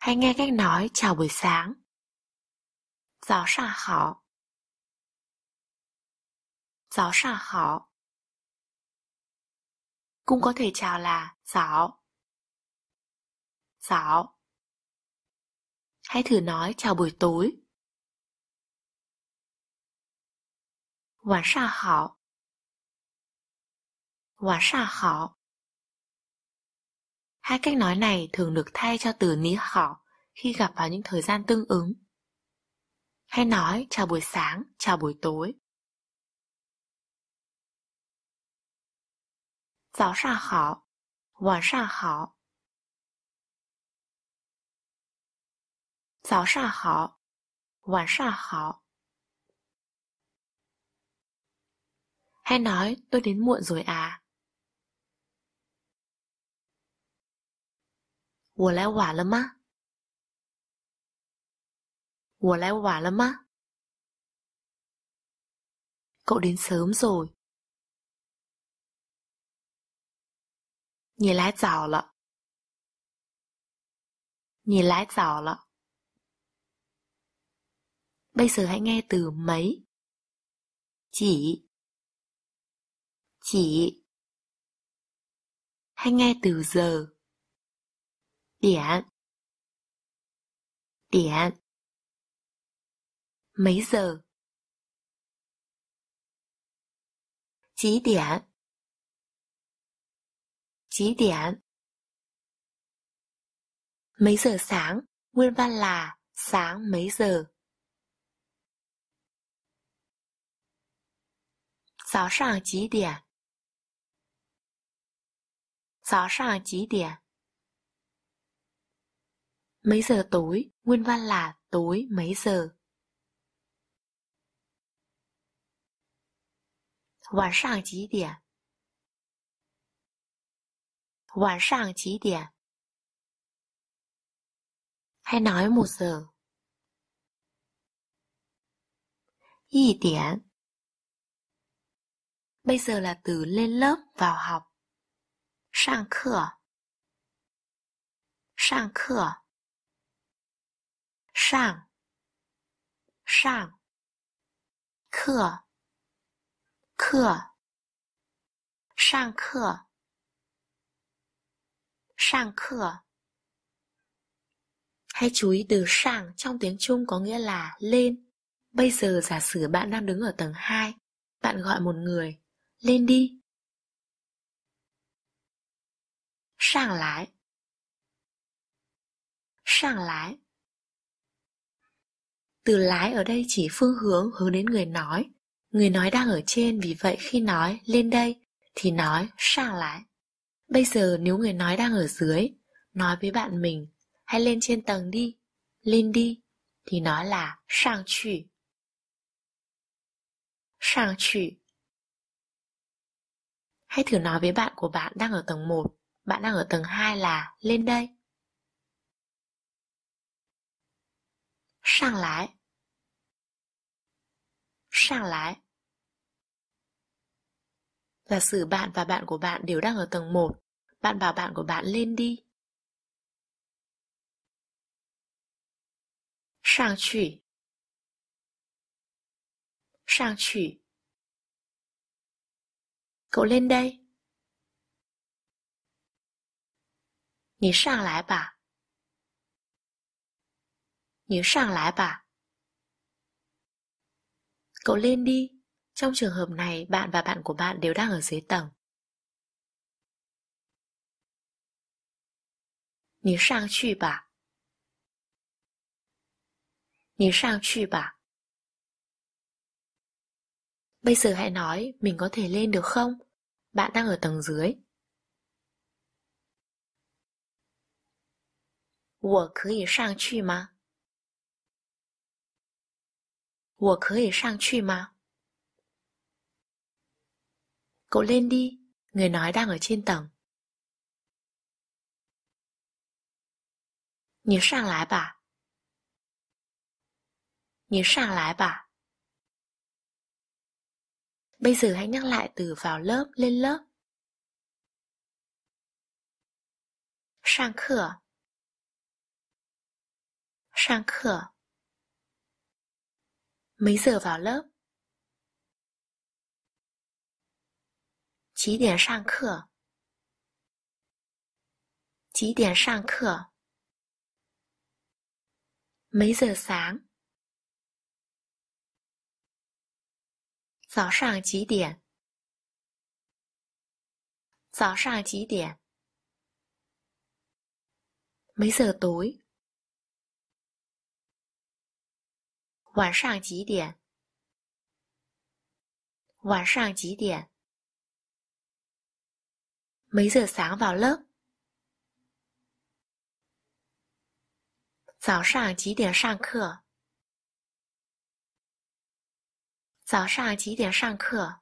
Hãy nghe cách nói chào buổi sáng. Giáo sàng hảo. Giáo sàng hảo. Cũng có thể chào là giáo. Giáo. Hãy thử nói chào buổi tối. 晚上好。晚上好。Hai cách nói này thường được thay cho từ ní khỏ khi gặp vào những thời gian tương ứng. Hay nói chào buổi sáng, chào buổi tối. Giáo sàng khảo, hoàn sàng khảo. Giáo sàng khảo, hoàn sàng khảo. Hay nói tôi đến muộn rồi à. 我来晚了吗？我来晚了吗？Cậu đến sớm rồi. 你来早了。你来早了。Bây giờ hãy nghe từ mấy. Chỉ. Chỉ. Hãy nghe từ giờ. 点点没走几点几点没受伤问问啦上没色早上几点早上几点 Mấy giờ tối, nguyên văn là tối mấy giờ. Wàn sàng chí điểm Wàn sàng chí điểm Hay nói một giờ. Y điểm Bây giờ là từ lên lớp vào học. Sang khở. Sang khở. 上上课课上课上课 Hãy chú ý từ sang trong tiếng Trung có nghĩa là lên. Bây giờ giả sử bạn đang đứng ở tầng 2, bạn gọi một người, lên đi. Sang lái. Sang lái. Từ lái ở đây chỉ phương hướng hướng đến người nói. Người nói đang ở trên vì vậy khi nói lên đây thì nói sang lái. Bây giờ nếu người nói đang ở dưới, nói với bạn mình hãy lên trên tầng đi, lên đi thì nói là sang chu. Sang chu. Hãy thử nói với bạn của bạn đang ở tầng 1, bạn đang ở tầng 2 là lên đây. Sang lái. 上来。Giả sử bạn và bạn của bạn đều đang ở tầng 1, bạn bảo bạn của bạn lên đi. Sang chủy Sang chủy Cậu lên đây. Nì sang lại bà. Nì sang lại bà. Cậu lên đi, trong trường hợp này bạn và bạn của bạn đều đang ở dưới tầng. Bây giờ hãy nói mình có thể lên được không? Bạn đang ở tầng dưới. 我可以上去吗？我可以上去吗？Cậu lên đi, người nói đang ở trên tầng. 你上来吧。你上来吧。Bây giờ hãy nhắc lại từ vào lớp lên lớp. 上课。上课。没吃饭了。几点上课？几点上课？没日晌。早上几点？早上几点？没日 t 晚上几点？晚上几点？没热三宝了。早上几点上课？早上几点上课？